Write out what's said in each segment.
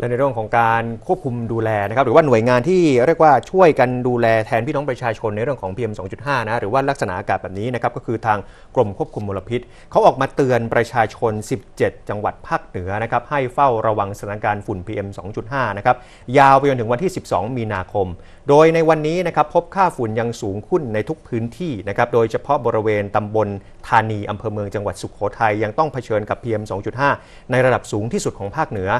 และในเรื่องของการควบคุมดูแลนะครับหรือว่าหน่วยงานที่เรียกว่าช่วยกันดูแลแทนพี่น้องประชาชนในเรื่องของ PM 2.5 นะหรือว่าลักษณะอากาศแบบนี้นะครับก็คือทางกรมควบคุมมลพิษเขาออกมาเตือนประชาชน 17 จังหวัดภาคเหนือนะครับให้เฝ้าระวังสถานการณ์ฝุ่น PM 2.5 นะครับยาวไปจนถึงวันที่ 12 มีนาคม โดยในวันนี้นะครับพบค่าฝุ่นยังสูงขึ้นในทุกพื้นที่นะครับโดยเฉพาะบริเวณตำบลธานีอำเภอเมืองจังหวัดสุขโขทัยยังต้องเผชิญกับ PM 2.5 ในระดับสูงที่สุดของภาคเหนือ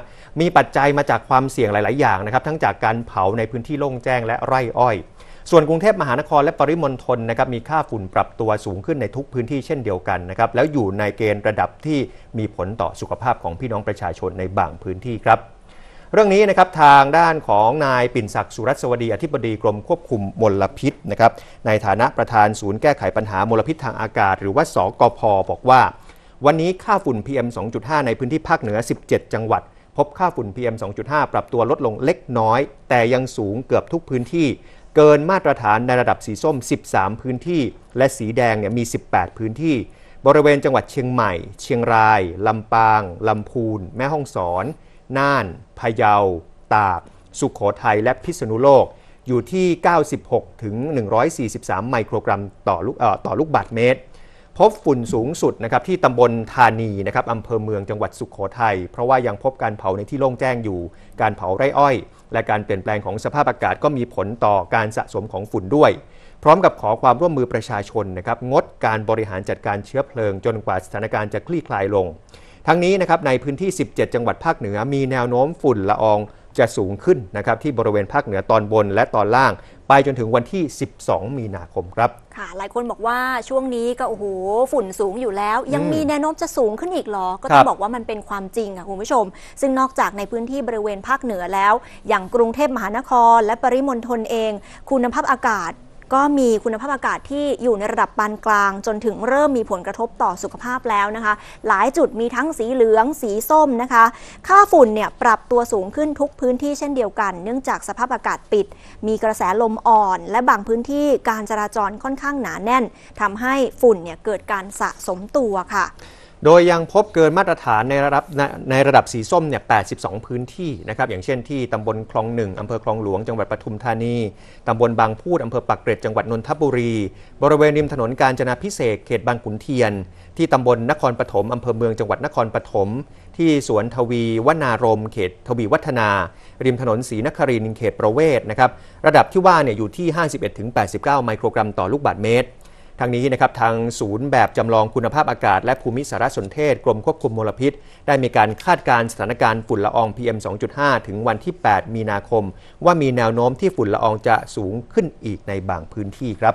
มีปัจจัยมาจากความเสี่ยงหลาย ๆ อย่างนะครับทั้งจากการเผาในพื้นที่โล่งแจ้งและไร่อ้อย ส่วนกรุงเทพมหานครและปริมณฑลนะครับมีค่าฝุ่นปรับตัวสูงขึ้นในทุกพื้นที่เช่นเดียวกันนะครับแล้วอยู่ในเกณฑ์ระดับที่มีผลต่อสุขภาพของพี่น้องประชาชนในบางพื้นที่ครับ เรื่องนี้นะครับทางด้านของนายปิ่นศักดิ์สุรัสวดีอธิบดีกรมควบคุมมลพิษนะครับในฐานะประธานศูนย์แก้ไขปัญหามลพิษทางอากาศหรือว่าสกพบอกว่า วันนี้ค่าฝุ่น PM 2.5 ในพื้นที่ภาคเหนือ 17 จังหวัดพบค่าฝุ่น PM 2.5 ปรับตัวลดลงเล็กน้อย แต่ยังสูงเกือบทุกพื้นที่ เกินมาตรฐานในระดับสีส้ม 13 พื้นที่ และสีแดงเนี่ยมี 18 พื้นที่ บริเวณจังหวัดเชียงใหม่ เชียงราย ลำปาง ลำพูน แม่ฮ่องสอน น่าน พะเยา ตาก สุขโขทัยและพิษณุโลกอยู่ที่ 96ถึง143 ไมโครกรัมต่อลูกต่อลูกบาทเมตรพบฝุ่นสูงสุดนะครับที่ตำบลธานีนะครับอำเภอเมืองจังหวัดสุขโขทยัยเพราะว่ายังพบการเผาในที่โล่งแจ้งอยู่ การเผาไร่อ้อย และการเปลี่ยนแปลงของสภาพอากาศก็มีผลต่อการสะสมของฝุ่นด้วย พร้อมกับขอความร่วมมือประชาชนนะครับงดการบริหารจัดการเชื้อเพลิงจนกว่าสถานการณ์จะคลี่คลายลง ทั้งนี้นะครับในพื้นที่ 17 จังหวัดภาคเหนือ มีแนวโน้มฝุ่นละอองจะสูงขึ้นนะครับที่บริเวณภาคเหนือตอนบนและตอนล่าง ไปจนถึงวันที่ 12 มีนาคมครับ ค่ะหลายคนบอกว่าช่วงนี้ก็โอ้โหฝุ่นสูงอยู่แล้ว ยังมีแนวโน้มจะสูงขึ้นอีกหรอ ก็ต้องบอกว่ามันเป็นความจริงค่ะคุณผู้ชม ซึ่งนอกจากในพื้นที่บริเวณภาคเหนือแล้วอย่างกรุงเทพมหานคร และปริมณฑลเอง คุณภาพอากาศก็มีคุณภาพอากาศที่อยู่ในระดับปานกลางจนถึงเริ่มมีผลกระทบต่อสุขภาพแล้วนะคะ หลายจุดมีทั้งสีเหลืองสีส้มนะคะ ค่าฝุ่นเนี่ยปรับตัวสูงขึ้นทุกพื้นที่เช่นเดียวกันเนื่องจากสภาพอากาศปิด มีกระแสลมอ่อน และบางพื้นที่การจราจรค่อนข้างหนาแน่น ทำให้ฝุ่นเนี่ยเกิดการสะสมตัวค่ะโดยยังพบเกินมาตรฐานในระดับในระดับสีส้มเนี่ย 82 พื้นที่นะครับ อย่างเช่นที่ตำบลคลองหนึ่งอำเภอคลองหลวงจังหวัดปทุมธานีตำบลบางพูดอำเภอปากเกร็ดจังหวัดนนทบุรี บริเวณริมถนนกาญจนาพิเศษเขตบางขุนเทียน ที่ตำบลนครปฐมอำเภอเมืองจังหวัดนครปฐมที่สวนทวีวนารมเขตทวีวัฒนา ริมถนนศรีนครินเขตประเวศนะครับระดับที่ว่าเนี่ยอยู่ที่ 51-89 ไมโครกรัมต่อลูกบาศก์เมตรทางนี้นะครับทางศูนย์แบบจำลองคุณภาพอากาศและภูมิสารสนเทศกรมควบคุมมลพิษ ได้มีการคาดการณ์สถานการณ์ฝุ่นละออง PM 2.5 ถึงวันที่ 8 มีนาคม ว่ามีแนวโน้มที่ฝุ่นละอองจะสูงขึ้นอีกในบางพื้นที่ครับ